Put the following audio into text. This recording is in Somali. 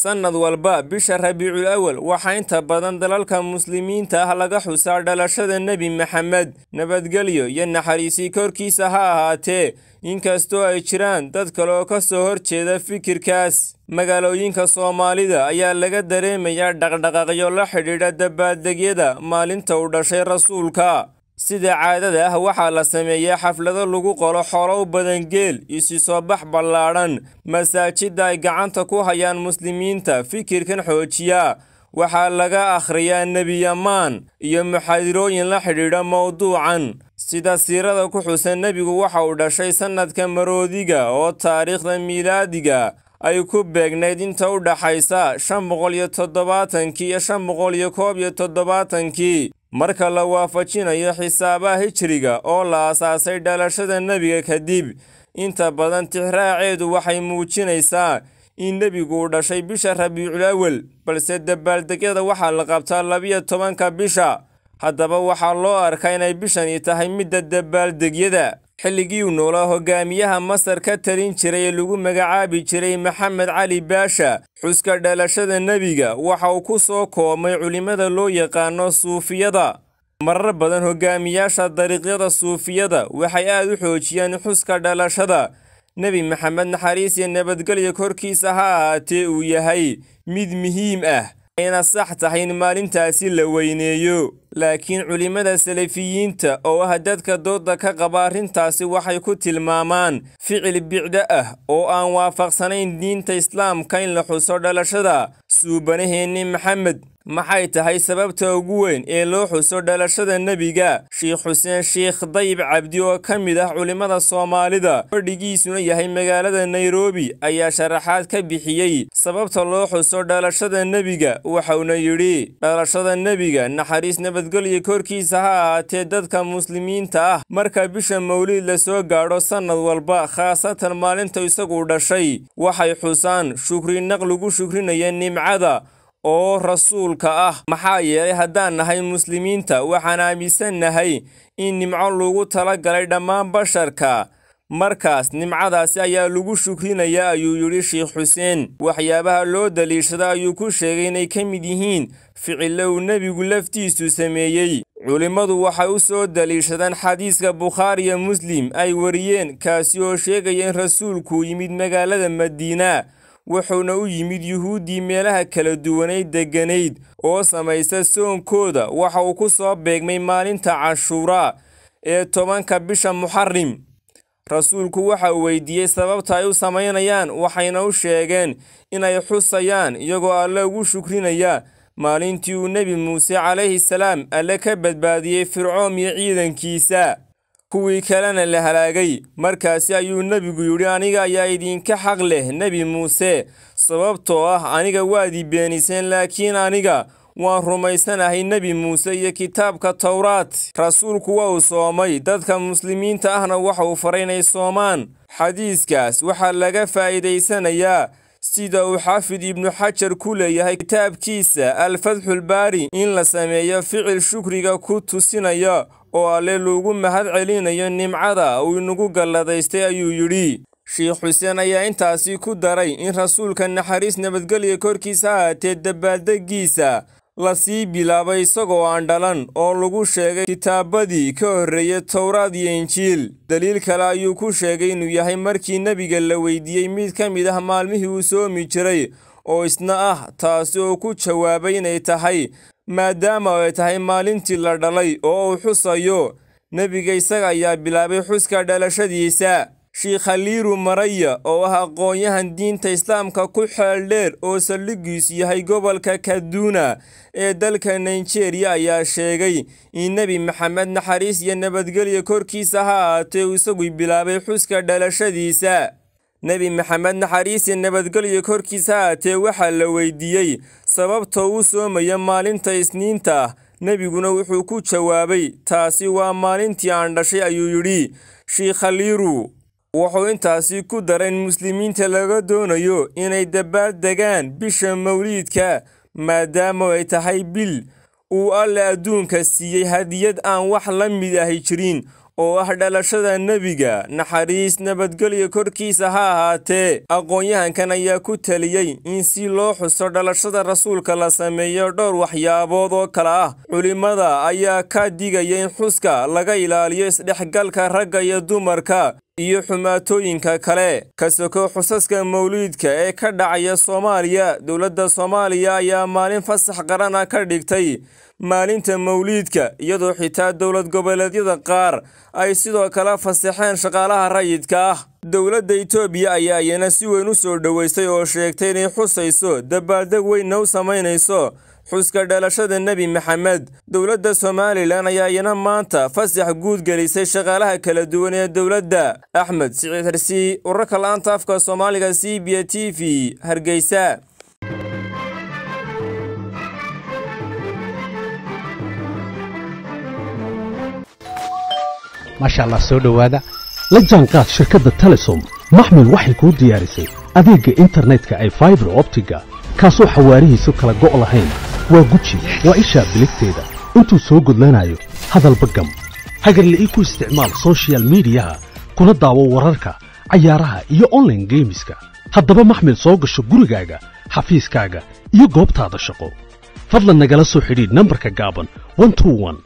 sannad walba bisha rabiicul awal waxaa inta badan dalalka muslimiinta ah laga xusaa dhalashada nebi maxamed nabadgelyo iyo naxariisii korkiisa ha ahaatee inkastoo ay jiraan dad kale oo ka soo horjeeda fikirkaas magaalooyinka soomaalida ayaa laga dareemayaa dhaqdhaqaqyo la xidhiidha dabaaldegyada maalinta u dhashay rasuulka sida caadada ah waxaa la sameeyaa xaflado lagu qolo xolow badan geel isi soo bax ballaadhan masaajidda ay gacanta ku hayaan muslimiinta fikirkan xoojiya waxaa laga akhriyaa nebiyamaan iyo muxaadirooyin la xidhiidha mowduucan sida siirada ku xusan nebigu waxa uu dhashay sannadka maroodiga oo taariikhda miilaadiga ay ku beegnayd inta u dhaxaysa shan boqol iyo toddobaatankii iyo shan boqol iyo koob iyo toddobaatankii marka la waafajinayo xisaabaha hijriga oo la asaasay dhalashada nebiga kadib inta badan tixraaceedu waxay muujinaysaa in nebigu u dhashay bisha rabiiculawel balse dabaaldegyada waxaa la qabtaa labiyo tobanka bisha haddaba waxaa loo arkaa inay bishani tahay midda dabaaldegyada xilligii xilligiiuu noolaa hogaamiyaha masar ka talin jiray ee lagu magacaabi jiray maxamed cali baasha xuska dhalashada nebiga waxa uu ku soo koomay culimmada loo yaqaano suufiyada marar badan hogaamiyaasha dariiqyada suufiyada waxay aad u xoojiyeen xuska dhalashada nebi maxamed naxariis iyo nabadgelyo korkiisa ha ahaatee uu yahay mid muhiim ah ina sax tahay in maalintaasi la weyneeyo laakiin culimmada salafiyiinta oo ah dadka dooda ka qaba arrintaasi waxay ku tilmaamaan ficil bicdo ah oo aan waafaqsanayn diinta islaamka in la xuso dhalashada suubanaheenni maxamed maxay tahay sababta ugu weyn ee loo xuso dhalashada nebiga sheikh xuseen sheikh dayib cabdi oo ka mid ah culimmada soomaalida fadhigiisuna yahay magaalada nairobi ayaa sharaxaad ka bixiyey sababta loo xuso dhalashada nebiga waxauna yidhi dhalashada nebiga naxariis nabadgelyo korkiisa ha ahaatee dadka muslimiinta ah marka bisha mawlid lasoo gaadho sannad walba khaasatan maalinta isagu dhashay waxay xusaan shukrinaq lagu shukrinaya nimcada oo rasuulka ah maxaa yeelay haddaan nahay muslimiinta waxaan aaminsan nahay in nimco lagu tala galay dhammaan basharka markaas nimcadaasi ayaa lagu shukrinayaa ayuu yidhi sheikh xuseen waxyaabaha loo daliishada ayuu ku sheegay inay ka mid yihiin ficilo uu nebigu laftiisu sameeyey culimmadu waxay u soo daliishadaan xadiiska bukhaariya muslim ay wariyeen kaasi oo sheegaya in rasuulku yimid magaalada madiina wuxuuna u yimid yuhuuddii meelaha kala duwanay degganayd oo samaysa soonkooda waxa uu ku soo beegmay maalinta cashuuraa ee tobanka bisha muxarim rasuulku waxa uu weydiiyey sababta ay u samaynayaan waxayna u sheegeen inay xusayaan iyagoo alle ugu shukrinaya maalintii uu nebi muuse calayhi salaam alle ka badbaadiyey fircoom iyo ciidankiisa kuwii kalena la halaagay markaasi ayuu nebigu yidhi aniga ayaa idinka xaq leh nebi muuse sababtoo ah aniga waadi beeniseen laakiin aniga waan rumaysanahay nebi muuse iyo kitaabka towraad rasuulku waa uu soomay dadka muslimiinta ahna waxa uu faray inay soomaan xadiiskaas waxaa laga faa'iidaysanayaa sida uu xaafid ibnu xajar ku leeyahay kitaabkiisa alfatxulbaari in la sameeyo ficil shukriga ku tusinaya oo alle loogu mahadcelinayo nimcada uu inagu galladaystay ayuu yidhi sheekh xuseen ayaa intaasi ku daray in rasuulka naxariis nabadgelya korkiisa ahaatee dabbaaldegiisa la sii bilaabay isagoo aan dhalan oo lagu sheegay kitaabadii ka horreeyey towraad iyo injiil daliil kale ayuu ku sheegay inuu yahay markii nebiga la weydiiyey mid ka mid ah maalmihii uu soomi jiray oo isna ah taasi oo ku jawaabay inay tahay maadaama ay tahay maalintii la dhalay oo uu xusayo nebiga isaga ayaa bilaabay xuska dhalashadiisa sheikh khaliiru maraya oo ah aqoon-yahan diinta islaamka ku xeel dheer oo saldhigiisu yahay gobolka kaduuna ee dalka nigeria ayaa sheegay in nebi maxamed naxariis iyo nabadgelya korkiisa ha ahaatee isagu bilaabay xuska dhalashadiisa nebi maxamed naxariisi nabadgelyo korkiisa aatee waxaa la weydiiyey sababta uu soomayo maalinta isniinta nebiguna wuxuu ku jawaabay taasi waa maalintii aan dhashay ayuu yidhi shiikhaliiru wuxuu intaasi ku daray in muslimiinta laga doonayo inay dabaal degaan bisha mawliidka maadaama ay tahay bil uu alle adduunka siiyey hadiyad aan wax la mid ahi jirin oo ah dhalashada nebiga naxariis nabadgelyo korkiisa ha ahaatee aqoon-yahankan ayaa ku teliyey in si loo xuso dhalashada rasuulka la sameeyo dhowr waxyaabood oo kale ah culimmada ayaa ka digaya in xuska laga ilaaliyo isdhexgalka ragga iyo dumarka iyo xumaatooyinka kale ka soko xusaska mawliidka ee ka dhacaya soomaaliya dowladda soomaaliya ayaa maalin fasax qarana ka dhigtay maalinta mawliidka iyadoo xitaa dowlad goboleedyada qaar ay sidoo kale fasaxeen shaqaalaha rayidka ah dowladda etoobiya ayaa iyana si weyn u soo dhoweysay oo sheegtay inay xusayso dabaaldeg weynna u samaynayso xuska dhalashada nebi maxamed dowladda somalilan ayaa iyana maanta fasax guud gelisay shaqaalaha kala duwan ee dowladda axmed siciid harsi wararka la afka soomaaliga c b t v hargeysa maasha allah soo dhowaada la jaanqaad shirkadda telesom maxmed waxay kuu diyaarisay adeegga internetka ay faibar optiga kaasoo xawaarihiisu kala go' lahayn waa guji waa ishaa biligteeda intuu soo gudlanaayo hadalba gam hagarle ii ku isticmaal sochial midiyaha kuna daawo wararka cayaaraha iyo onlaine geemiska haddaba maxmed soo gasho gurigaaga xafiiskaaga iyo goobtaada shaqo fadlan nagala soo xidhiidh nambarka gaaban